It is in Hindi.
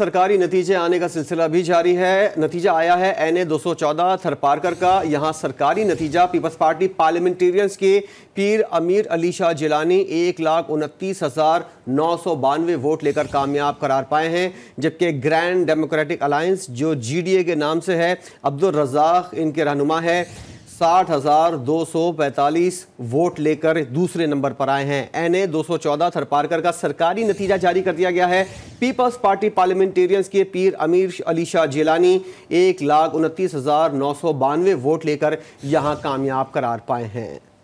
सरकारी नतीजे आने का सिलसिला भी जारी है नतीजा आया है एन ए दो सौ चौदह थरपारकर का यहाँ सरकारी नतीजा पीपल्स पार्टी पार्लियामेंटेरियंस के पीर अमीर अली शाह जिलानी एक लाख उनतीस हज़ार नौ सौ बानवे वोट लेकर कामयाब करार पाए हैं जबकि ग्रैंड डेमोक्रेटिक अलायंस जो जी डी ए के नाम से है अब्दुल रजाक इनके रहनुमा है साठ हजार दो सौ पैंतालीस वोट लेकर दूसरे नंबर पर आए हैं एन ए दो सौ चौदह थरपारकर का सरकारी नतीजा जारी कर दिया गया है पीपल्स पार्टी पार्लियामेंटेरियंस के पीर अमीर अली शाह जेलानी एक लाख उनतीस हजार नौ सौ बानवे वोट लेकर यहां कामयाब करार पाए हैं